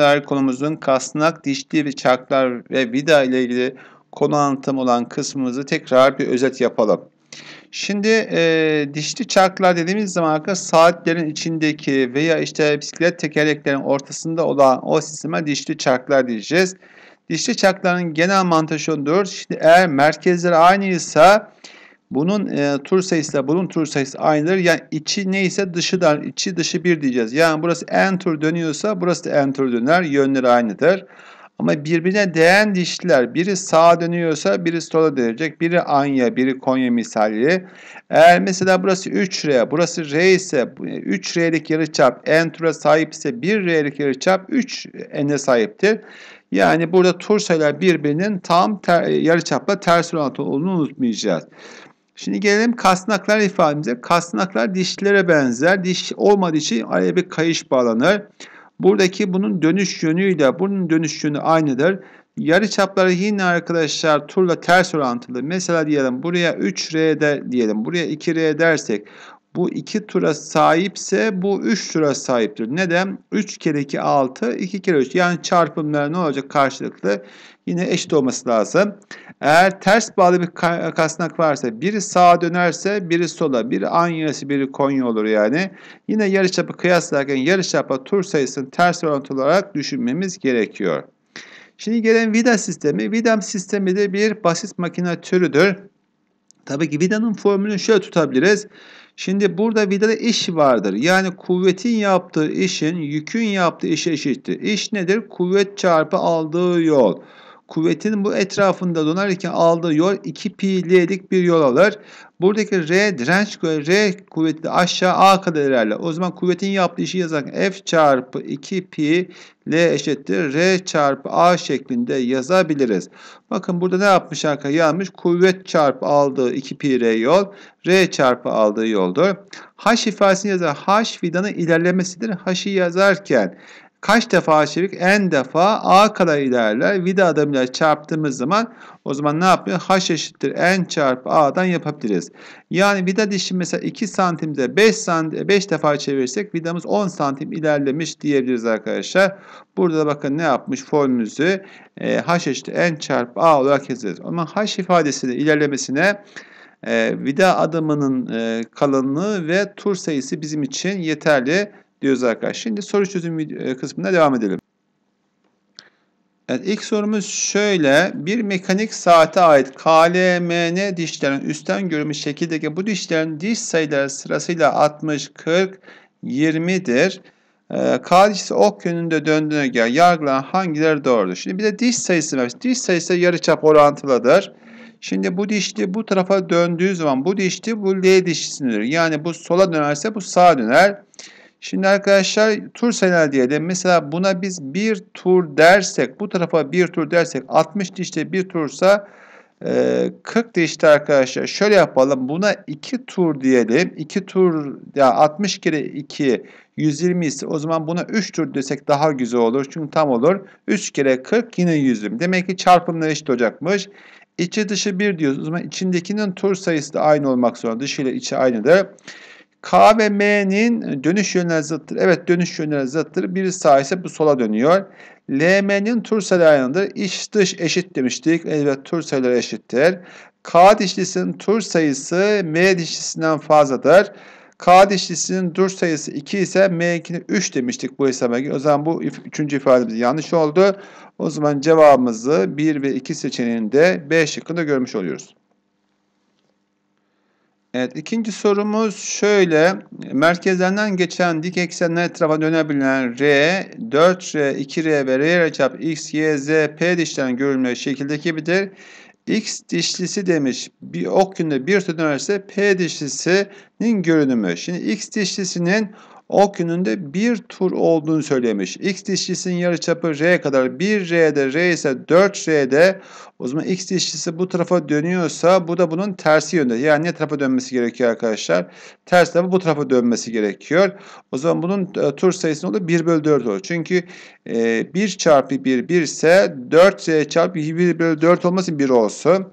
Diğer konumuzun kasnak, dişli ve çarklar ve vida ile ilgili konu anlatım olan kısmımızı tekrar bir özet yapalım. Şimdi e, dişli çarklar dediğimiz zaman saatlerin içindeki veya işte bisiklet tekerleklerin ortasında olan o sisteme dişli çarklar diyeceğiz. Dişli çarkların genel mantığı şudur. Şimdi eğer merkezleri aynıysa bunun e, tur sayısı ile bunun tur sayısı aynıdır. Yani içi neyse dışı da içi dışı bir diyeceğiz. Yani burası en tur dönüyorsa burası da en tur döner. Yönleri aynıdır. Ama birbirine değen dişliler biri sağa dönüyorsa biri sola dönecek. Biri Anya, biri Konya misali. Eğer mesela burası 3R, burası R ise 3R'lik yarıçap en tura sahip ise 1R'lik yarıçap 3N'e sahiptir. Yani burada tur sayılar birbirinin tam ter, yarıçapla ters orantılı olduğunu unutmayacağız. Şimdi gelelim kasnaklar ifademize. Kasnaklar dişlere benzer. Diş olmadığı için araya bir kayış bağlanır. Buradaki bunun dönüş yönüyle bunun dönüş yönü aynıdır. Yarı çapları yine arkadaşlar turla ters orantılı. Mesela diyelim buraya 3R de, diyelim buraya 2R dersek bu 2 tura sahipse bu 3 tura sahiptir. Neden? 3 kere 2 6, 2 kere 3. Yani çarpımlar ne olacak karşılıklı? Yine eşit olması lazım. Eğer ters bağlı bir kasnak varsa biri sağa dönerse biri sola, biri Anya'sı biri Konya olur yani. Yine yarıçapı kıyaslarken yarıçapla tur sayısını ters orantılı olarak düşünmemiz gerekiyor. Şimdi gelen vida sistemi. Vidam sistemi de bir basit makine türüdür. Tabii ki vidanın formülünü şöyle tutabiliriz. Şimdi burada vidada iş vardır. Yani kuvvetin yaptığı işin yükün yaptığı işe eşittir. İş nedir? Kuvvet çarpı aldığı yol kuvvetin bu etrafında dönerken aldığı yol 2 pi'lik bir yol alır. Buradaki R direnç R kuvveti aşağı A kadar ilerler. O zaman kuvvetin yaptığı işi yazarken F çarpı 2 pi L eşittir R çarpı A şeklinde yazabiliriz. Bakın burada ne yapmış arkadaşlar? Yanmış kuvvet çarpı aldığı 2 pi R yol R çarpı aldığı yoldur. H ifadesini yazar. H vidanın ilerlemesidir. H'ı yazarken kaç defa A çevik? N defa A kadar ilerler. Vida adımıyla çarptığımız zaman o zaman ne yapıyor? H eşittir N çarpı A'dan yapabiliriz. Yani vida dişi mesela 2 santimde 5, santim, 5 defa çevirirsek vidamız 10 santim ilerlemiş diyebiliriz arkadaşlar. Burada bakın ne yapmış formülümüzü e, H eşittir N çarpı A olarak yazıyoruz. O zaman H ifadesini ilerlemesine e, vida adımının e, kalınlığı ve tur sayısı bizim için yeterli diyoruz arkadaşlar. Şimdi soru çözüm e, kısmına devam edelim. Evet, ilk sorumuz şöyle. Bir mekanik saate ait KLMN dişlerin üstten görülmüş şekildeki bu dişlerin diş sayıları sırasıyla 60, 40, 20'dir. Ee, K dişisi ok yönünde döndüğüne göre yargılanan hangileri doğrudur? Şimdi bir de diş sayısı var. Diş sayısı yarıçap orantılıdır. Şimdi bu dişli bu tarafa döndüğü zaman bu dişli bu L dişlisindir. Yani bu sola dönerse bu sağa döner. Şimdi arkadaşlar tur sayılar diyelim. Mesela buna biz bir tur dersek, bu tarafa bir tur dersek 60 dişte bir tursa 40 e, dişte arkadaşlar şöyle yapalım. Buna 2 tur diyelim. 2 tur ya 60 kere 2 120 ise o zaman buna 3 tur desek daha güzel olur. Çünkü tam olur. 3 kere 40 yine 120. Demek ki çarpımlar eşit olacakmış. İçi dışı 1 diyoruz. O zaman içindekinin tur sayısı da aynı olmak zorunda. Dışı ile içi aynıdır. K ve M'nin dönüş yönleri zıttır. Evet dönüş yönleri zıttır. Biri sağ ise bu sola dönüyor. LM'nin tursaları aynıdır. İç dış eşit demiştik. Evet tursaları eşittir. K dişlisinin tür sayısı M dişlisinden fazladır. K dişlisinin tür sayısı 2 ise M2'nin 3 demiştik bu hesaba O zaman bu üçüncü ifademiz yanlış oldu. O zaman cevabımızı 1 ve 2 seçeneğinde B şıkkında görmüş oluyoruz. Evet, ikinci sorumuz şöyle. Merkezlerinden geçen dik eksenler etrafa dönebilen R, 4R, 2R ve R çap X, Y, Z, P dişten görülme şekildeki birdir. X dişlisi demiş bir ok günde bir tur dönerse P dişlisinin görünümü. Şimdi X dişlisinin Okünün de bir tur olduğunu söylemiş. X dişlisinin yarıçapı R kadar. 1 R'de R ise 4 R'de o zaman X dişlisi bu tarafa dönüyorsa bu da bunun tersi yönde. Yani ne tarafa dönmesi gerekiyor arkadaşlar? Ters tarafı bu tarafa dönmesi gerekiyor. O zaman bunun e, tur sayısı ne olur? 1 bölü 4 olur. Çünkü e, 1 çarpı 1 1 ise 4 R çarpı 1 bölü 4 olmasın 1 olsun.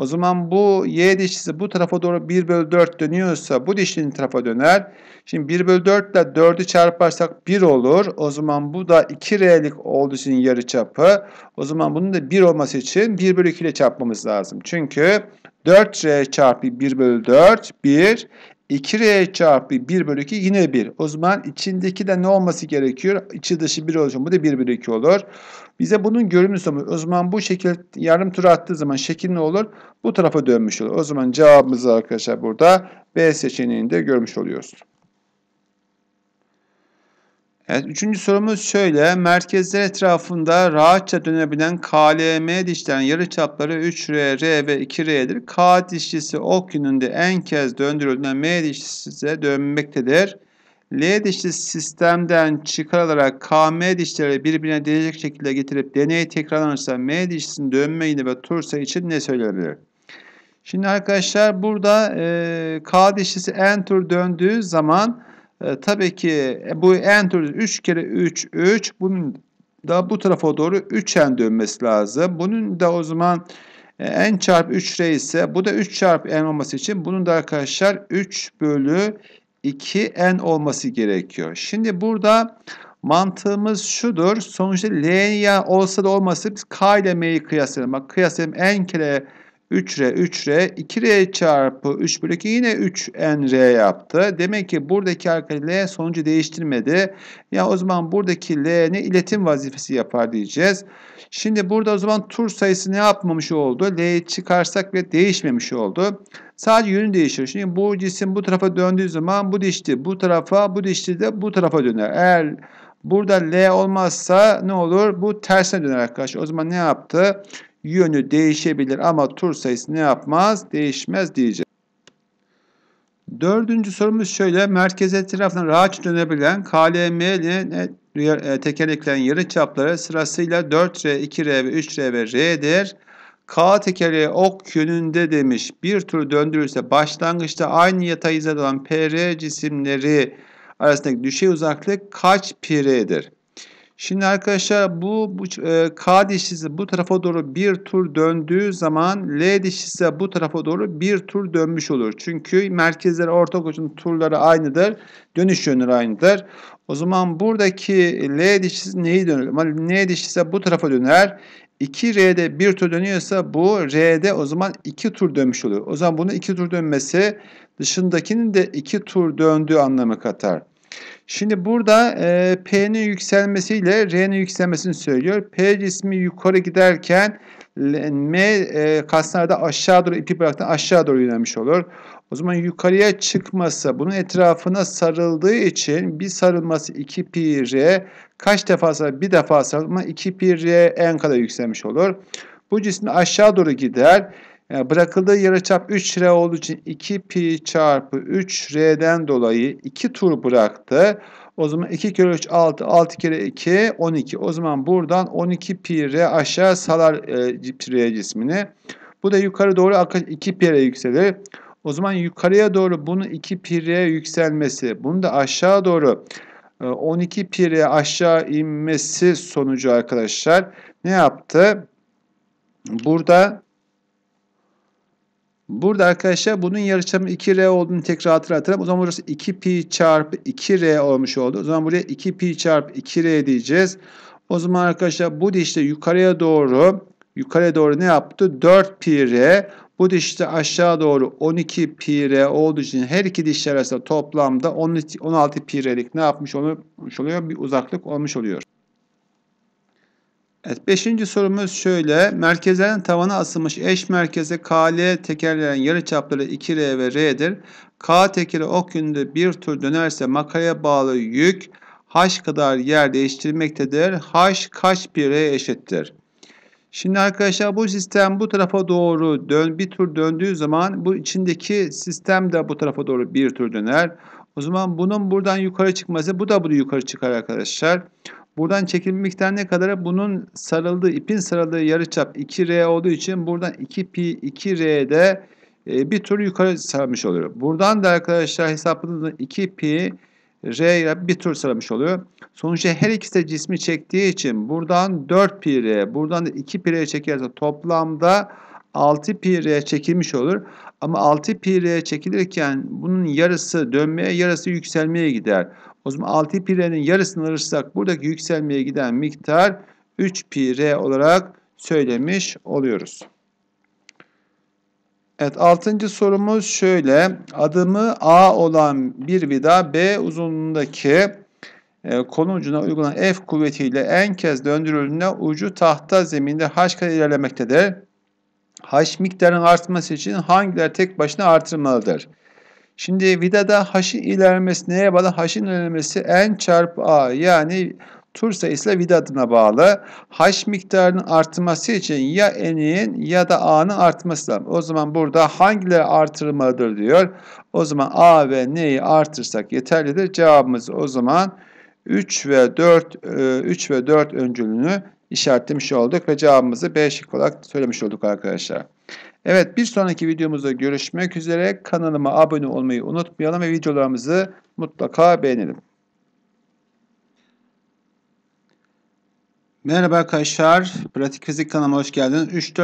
O zaman bu y dişlisi bu tarafa doğru 1 bölü 4 dönüyorsa bu dişlinin tarafa döner. Şimdi 1 bölü 4 ile 4'ü çarparsak 1 olur. O zaman bu da 2r'lik olduğu için yarı çapı. O zaman bunun da 1 olması için 1 bölü 2 ile çarpmamız lazım. Çünkü 4r çarpı 1 bölü 4 1 2R çarpı 1 bölü 2 yine 1. O zaman içindeki de ne olması gerekiyor? İçi dışı 1 olacak. Bu da 1 bölü 2 olur. Bize bunun görünümü soruyor. O zaman bu şekil yarım tur attığı zaman şekil ne olur? Bu tarafa dönmüş olur. O zaman cevabımızı arkadaşlar burada B seçeneğinde görmüş oluyoruz. Evet, üçüncü sorumuz şöyle. Merkezler etrafında rahatça dönebilen KLM yarı çapları 3R, R ve 2R'dir. K dişlisi ok yönünde en kez döndürüldüğünden M dişlisi dönmektedir. L dişlisi sistemden çıkarılarak KM dişleri birbirine değecek şekilde getirip deney tekrarlanırsa M dişlisinin dönme yine ve tursa için ne söylenebilir? Şimdi arkadaşlar burada e, K dişlisi en tur döndüğü zaman ee, tabii ki e, bu en türlü 3 kere 3 3 bunun da bu tarafa doğru 3n dönmesi lazım. Bunun da o zaman e, n çarpı 3r ise bu da 3 çarpı n olması için bunun da arkadaşlar 3 bölü 2n olması gerekiyor. Şimdi burada mantığımız şudur. Sonuçta l ya olsa da olmasa biz k ile m'yi kıyaslayalım. Bak kıyaslayalım n kere 3R 3R 2R çarpı 3 bölü 2 yine 3NR yaptı. Demek ki buradaki alkali L sonucu değiştirmedi. Ya o zaman buradaki l ne iletim vazifesi yapar diyeceğiz. Şimdi burada o zaman tur sayısı ne yapmamış oldu? L çıkarsak ve değişmemiş oldu. Sadece yönü değişiyor. Şimdi bu cisim bu tarafa döndüğü zaman bu dişti bu tarafa, bu dişti de bu tarafa döner. Eğer burada L olmazsa ne olur? Bu tersine döner arkadaşlar. O zaman ne yaptı? yönü değişebilir ama tur sayısı ne yapmaz? Değişmez diyeceğiz. Dördüncü sorumuz şöyle. Merkez etrafına rahat dönebilen KLM'nin e, tekerleklerin yarı çapları sırasıyla 4R, 2R ve 3R ve R'dir. K tekerleği ok yönünde demiş. Bir tur döndürülse başlangıçta aynı yatay hizada olan PR cisimleri arasındaki düşey uzaklık kaç PR'dir? Şimdi arkadaşlar bu, bu e, K dişlisi bu tarafa doğru bir tur döndüğü zaman L dişlisi bu tarafa doğru bir tur dönmüş olur. Çünkü merkezler ortak ucun turları aynıdır. Dönüş yönleri aynıdır. O zaman buradaki L dişlisi neyi dönür? Ama N dişlisi bu tarafa döner. 2R'de bir tur dönüyorsa bu R'de o zaman iki tur dönmüş oluyor. O zaman bunun iki tur dönmesi dışındakinin de iki tur döndüğü anlamı katar. Şimdi burada e, P'nin yükselmesiyle R'nin yükselmesini söylüyor. P cismi yukarı giderken M e, kaslarda aşağı doğru ipi bıraktı aşağı doğru yönelmiş olur. O zaman yukarıya çıkması bunun etrafına sarıldığı için bir sarılması 2 pi r kaç defa sarılır? Bir defa sarılma 2 pi r n kadar yükselmiş olur. Bu cismi aşağı doğru gider. Yani e, bırakıldığı yarıçap 3R olduğu için 2 pi çarpı 3R'den dolayı 2 tur bıraktı. O zaman 2 kere 3 6, 6 kere 2 12. O zaman buradan 12 pi R aşağı salar e, R cismini. Bu da yukarı doğru 2 pi R yükselir. O zaman yukarıya doğru bunu 2 pi R yükselmesi, bunu da aşağı doğru 12 e, pi R aşağı inmesi sonucu arkadaşlar ne yaptı? Burada Burada arkadaşlar bunun yarıçapı 2R olduğunu tekrar hatırlatalım. O zaman burası 2pi çarpı 2R olmuş oldu. O zaman buraya 2pi çarpı 2R diyeceğiz. O zaman arkadaşlar bu dişte yukarıya doğru yukarıya doğru ne yaptı? 4 pi Bu dişte aşağı doğru 12 pi olduğu için her iki diş arasında toplamda 16 pi ne yapmış oluyor? Bir uzaklık olmuş oluyor. Evet, beşinci sorumuz şöyle. Merkezlerin tavana asılmış eş merkeze KL tekerlerin yarıçapları 2R ve R'dir. K tekeri ok yönünde bir tur dönerse makaraya bağlı yük H kadar yer değiştirmektedir. H kaç bir R eşittir? Şimdi arkadaşlar bu sistem bu tarafa doğru dön, bir tur döndüğü zaman bu içindeki sistem de bu tarafa doğru bir tur döner. O zaman bunun buradan yukarı çıkması bu da bunu yukarı çıkar arkadaşlar. Arkadaşlar. Buradan çekim miktarı ne kadar? Bunun sarıldığı, ipin sarıldığı yarıçap 2R olduğu için buradan 2pi 2R'de e, bir tur yukarı sarmış oluyor. Buradan da arkadaşlar hesapladığımızda 2pi R ile bir tur sıramış oluyor. Sonuçta her ikisi de cismi çektiği için buradan 4 pi R, buradan da 2 pi R çekerse toplamda 6 pi R çekilmiş olur. Ama 6 pi R çekilirken bunun yarısı dönmeye, yarısı yükselmeye gider. O zaman 6 pi r'nin yarısını alırsak buradaki yükselmeye giden miktar 3 pi r olarak söylemiş oluyoruz. Evet altıncı sorumuz şöyle. Adımı A olan bir vida B uzunluğundaki e, konu ucuna uygulanan F kuvvetiyle en kez döndürüldüğünde ucu tahta zeminde H kadar ilerlemektedir. H miktarın artması için hangiler tek başına artırmalıdır? Şimdi vidada haşin ilerlemesi neye bağlı? Haşin ilerlemesi n çarpı a yani tur sayısıyla vida adına bağlı. Haş miktarının artması için ya n'in ya da a'nın artması lazım. O zaman burada hangileri artırmalıdır diyor. O zaman a ve n'yi artırsak yeterlidir. Cevabımız o zaman 3 ve 4 3 e, ve 4 öncülünü işaretlemiş olduk ve cevabımızı B şık olarak söylemiş olduk arkadaşlar. Evet bir sonraki videomuzda görüşmek üzere. Kanalıma abone olmayı unutmayalım ve videolarımızı mutlaka beğenelim. Merhaba arkadaşlar. Pratik Fizik kanalıma hoş geldiniz. 3-4